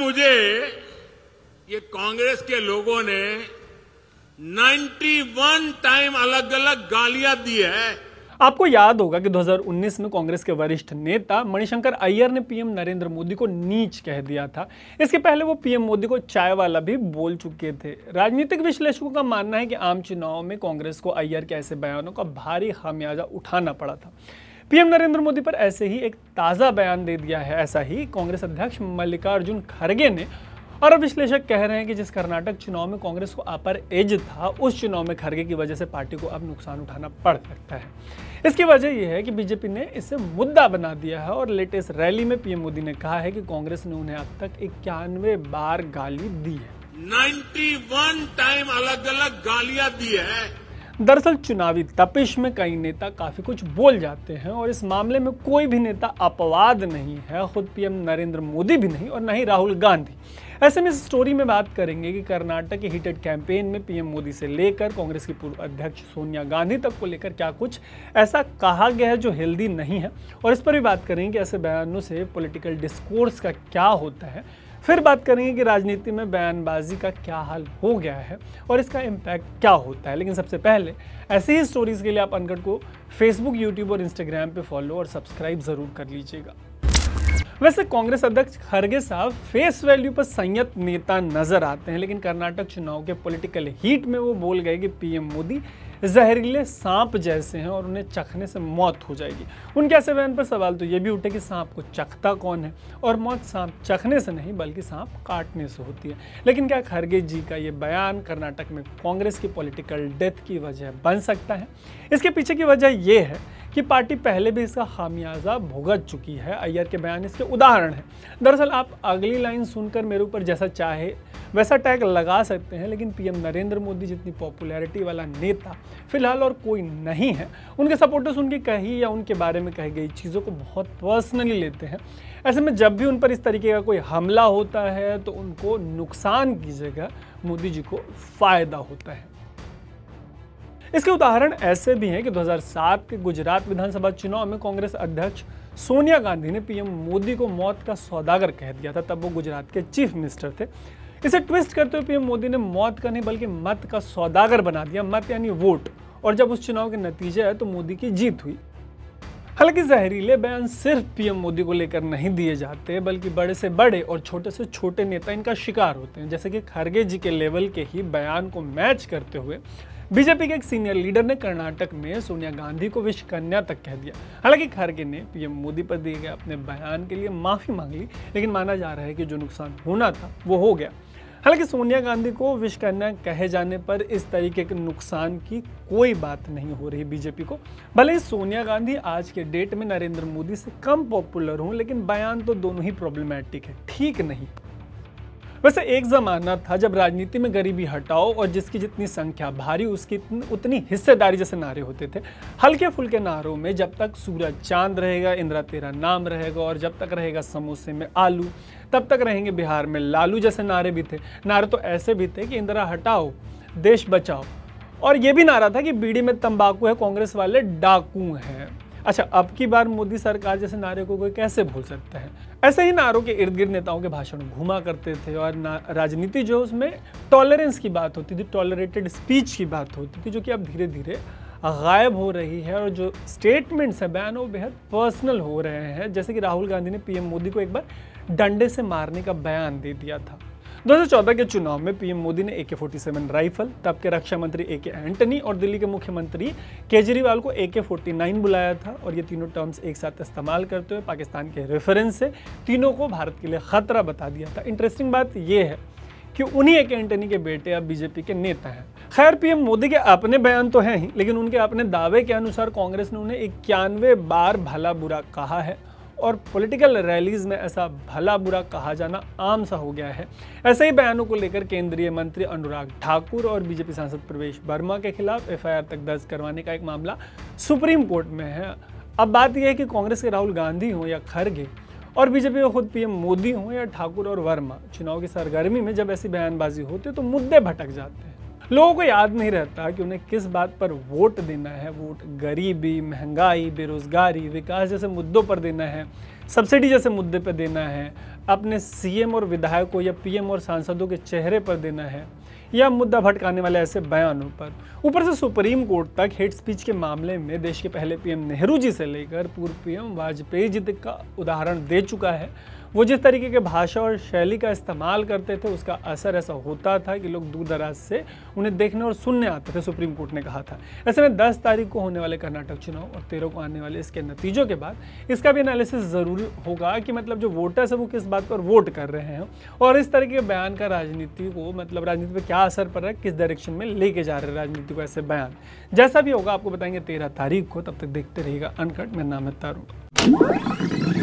मुझे ये कांग्रेस के लोगों ने 91 टाइम अलग अलग गालियां दी है आपको याद होगा कि 2019 में कांग्रेस के वरिष्ठ नेता मणिशंकर अय्यर ने पीएम नरेंद्र मोदी को नीच कह दिया था इसके पहले वो पीएम मोदी को चाय वाला भी बोल चुके थे राजनीतिक विश्लेषकों का मानना है कि आम चुनाव में कांग्रेस को अय्यर के ऐसे बयानों का भारी खामियाजा उठाना पड़ा था पीएम नरेंद्र मोदी पर ऐसे ही एक ताज़ा बयान दे दिया है ऐसा ही कांग्रेस अध्यक्ष मल्लिकार्जुन खड़गे ने और अब विश्लेषक कह रहे हैं कि जिस कर्नाटक चुनाव में कांग्रेस को अपर एज था उस चुनाव में खड़गे की वजह से पार्टी को अब नुकसान उठाना पड़ सकता है इसकी वजह यह है कि बीजेपी ने इसे मुद्दा बना दिया है और लेटेस्ट रैली में पीएम मोदी ने कहा है कि कांग्रेस ने उन्हें अब तक इक्यानवे बार गाली दी है नाइन्टी टाइम अलग अलग गालियां दी है दरअसल चुनावी तपिश में कई नेता काफ़ी कुछ बोल जाते हैं और इस मामले में कोई भी नेता अपवाद नहीं है खुद पीएम नरेंद्र मोदी भी नहीं और ना ही राहुल गांधी ऐसे में इस स्टोरी में बात करेंगे कि कर्नाटक के हीटेड कैंपेन में पीएम मोदी से लेकर कांग्रेस की पूर्व अध्यक्ष सोनिया गांधी तक को लेकर क्या कुछ ऐसा कहा गया है जो हेल्दी नहीं है और इस पर भी बात करेंगे कि ऐसे बयानों से पोलिटिकल डिस्कोर्स का क्या होता है फिर बात करेंगे कि राजनीति में बयानबाजी का क्या हाल हो गया है और इसका इम्पैक्ट क्या होता है लेकिन सबसे पहले ऐसी ही स्टोरीज़ के लिए आप अनगढ़ को फेसबुक यूट्यूब और इंस्टाग्राम पर फॉलो और सब्सक्राइब ज़रूर कर लीजिएगा वैसे कांग्रेस अध्यक्ष खरगे साहब फेस वैल्यू पर संयत नेता नजर आते हैं लेकिन कर्नाटक चुनाव के पॉलिटिकल हीट में वो बोल गए कि पीएम मोदी जहरीले सांप जैसे हैं और उन्हें चखने से मौत हो जाएगी उनके ऐसे बयान पर सवाल तो ये भी उठे कि सांप को चखता कौन है और मौत सांप चखने से नहीं बल्कि सांप काटने से होती है लेकिन क्या खरगे जी का ये बयान कर्नाटक में कांग्रेस की पॉलिटिकल डेथ की वजह बन सकता है इसके पीछे की वजह यह है कि पार्टी पहले भी इसका खामियाजा भुगत चुकी है अय्यर के बयान इसके उदाहरण हैं दरअसल आप अगली लाइन सुनकर मेरे ऊपर जैसा चाहे वैसा टैग लगा सकते हैं लेकिन पीएम नरेंद्र मोदी जितनी पॉपुलैरिटी वाला नेता फिलहाल और कोई नहीं है उनके सपोर्टर्स उनकी कही या उनके बारे में कही गई चीज़ों को बहुत पर्सनली लेते हैं ऐसे में जब भी उन पर इस तरीके का कोई हमला होता है तो उनको नुकसान की जगह मोदी जी को फ़ायदा होता है इसके उदाहरण ऐसे भी हैं कि 2007 के गुजरात विधानसभा चुनाव में कांग्रेस अध्यक्ष सोनिया गांधी ने पीएम मोदी को मौत का सौदागर कह दिया था तब वो गुजरात के चीफ मिनिस्टर थे इसे ट्विस्ट करते हुए पीएम मोदी ने मौत का नहीं बल्कि मत का सौदागर बना दिया मत यानी वोट और जब उस चुनाव के नतीजे आए तो मोदी की जीत हुई हालांकि जहरीले बयान सिर्फ पीएम मोदी को लेकर नहीं दिए जाते बल्कि बड़े से बड़े और छोटे से छोटे नेता इनका शिकार होते हैं जैसे कि खड़गे जी के लेवल के ही बयान को मैच करते हुए बीजेपी के एक सीनियर लीडर ने कर्नाटक में सोनिया गांधी को विश्व कन्या तक कह दिया हालांकि खड़गे ने पीएम मोदी पर दिए गए अपने बयान के लिए माफ़ी मांग ली लेकिन माना जा रहा है कि जो नुकसान होना था वो हो गया हालांकि सोनिया गांधी को कन्या कहे जाने पर इस तरीके के नुकसान की कोई बात नहीं हो रही बीजेपी को भले ही सोनिया गांधी आज के डेट में नरेंद्र मोदी से कम पॉपुलर हों लेकिन बयान तो दोनों ही प्रॉब्लमेटिक है ठीक नहीं वैसे एक ज़माना था जब राजनीति में गरीबी हटाओ और जिसकी जितनी संख्या भारी उसकी उतनी हिस्सेदारी जैसे नारे होते थे हल्के फुलके नारों में जब तक सूरज चांद रहेगा इंदिरा तेरा नाम रहेगा और जब तक रहेगा समोसे में आलू तब तक रहेंगे बिहार में लालू जैसे नारे भी थे नारे तो ऐसे भी थे कि इंदिरा हटाओ देश बचाओ और ये भी नारा था कि बीड़ी में तंबाकू है कांग्रेस वाले डाकू हैं अच्छा अब की बार मोदी सरकार जैसे नारे को कोई कैसे भूल सकता है ऐसे ही नारों के इर्द गिर्द नेताओं के भाषण घुमा करते थे और राजनीति जो उसमें टॉलरेंस की बात होती थी टॉलरेटेड स्पीच की बात होती थी जो कि अब धीरे धीरे गायब हो रही है और जो स्टेटमेंट्स हैं बयान वो बेहद पर्सनल हो रहे हैं जैसे कि राहुल गांधी ने पीएम मोदी को एक बार डंडे से मारने का बयान दे दिया था 2014 के चुनाव में पीएम मोदी ने ए के फोर्टी सेवन राइफल तब के रक्षा मंत्री ए के एंटनी और दिल्ली के मुख्यमंत्री केजरीवाल को ए के फोर्टी नाइन बुलाया था और ये तीनों टर्म्स एक साथ इस्तेमाल करते हुए पाकिस्तान के रेफरेंस से तीनों को भारत के लिए खतरा बता दिया था इंटरेस्टिंग बात यह है कि उन्हीं एक एंटनी के बेटे अब बीजेपी के नेता हैं खैर पीएम मोदी के अपने बयान तो हैं ही लेकिन उनके अपने दावे के अनुसार कांग्रेस ने उन्हें इक्यानवे बार भला बुरा कहा है और पॉलिटिकल रैलीज में ऐसा भला बुरा कहा जाना आम सा हो गया है ऐसे ही बयानों को लेकर केंद्रीय मंत्री अनुराग ठाकुर और बीजेपी सांसद प्रवेश वर्मा के खिलाफ एफआईआर तक दर्ज करवाने का एक मामला सुप्रीम कोर्ट में है अब बात यह है कि कांग्रेस के राहुल गांधी हों या खरगे और बीजेपी में खुद पीएम मोदी हों या ठाकुर और वर्मा चुनाव की सरगर्मी में जब ऐसी बयानबाजी होती है तो मुद्दे भटक जाते हैं लोगों को याद नहीं रहता कि उन्हें किस बात पर वोट देना है वोट गरीबी महंगाई बेरोजगारी विकास जैसे मुद्दों पर देना है सब्सिडी जैसे मुद्दे पर देना है अपने सीएम और विधायकों या पीएम और सांसदों के चेहरे पर देना है या मुद्दा भटकाने वाले ऐसे बयानों पर ऊपर से सुप्रीम कोर्ट तक हेट स्पीच के मामले में देश के पहले पीएम नेहरू जी से लेकर पूर्व पीएम वाजपेयी जी तक का उदाहरण दे चुका है वो जिस तरीके के भाषा और शैली का इस्तेमाल करते थे उसका असर ऐसा होता था कि लोग दूर दराज से उन्हें देखने और सुनने आते थे सुप्रीम कोर्ट ने कहा था ऐसे में दस तारीख को होने वाले कर्नाटक चुनाव और तेरह को आने वाले इसके नतीजों के बाद इसका भी एनालिसिस ज़रूरी होगा कि मतलब जो वोटर्स है वो किस बात पर वोट कर रहे हैं और इस तरीके के बयान का राजनीति को मतलब राजनीति पर क्या असर पड़ रहा है किस डायरेक्शन में लेके जा रहे हैं राजनीति को ऐसे बयान जैसा भी होगा आपको बताएंगे तेरह तारीख को तब तक देखते रहेगा अनकट मेरा नाम है तारू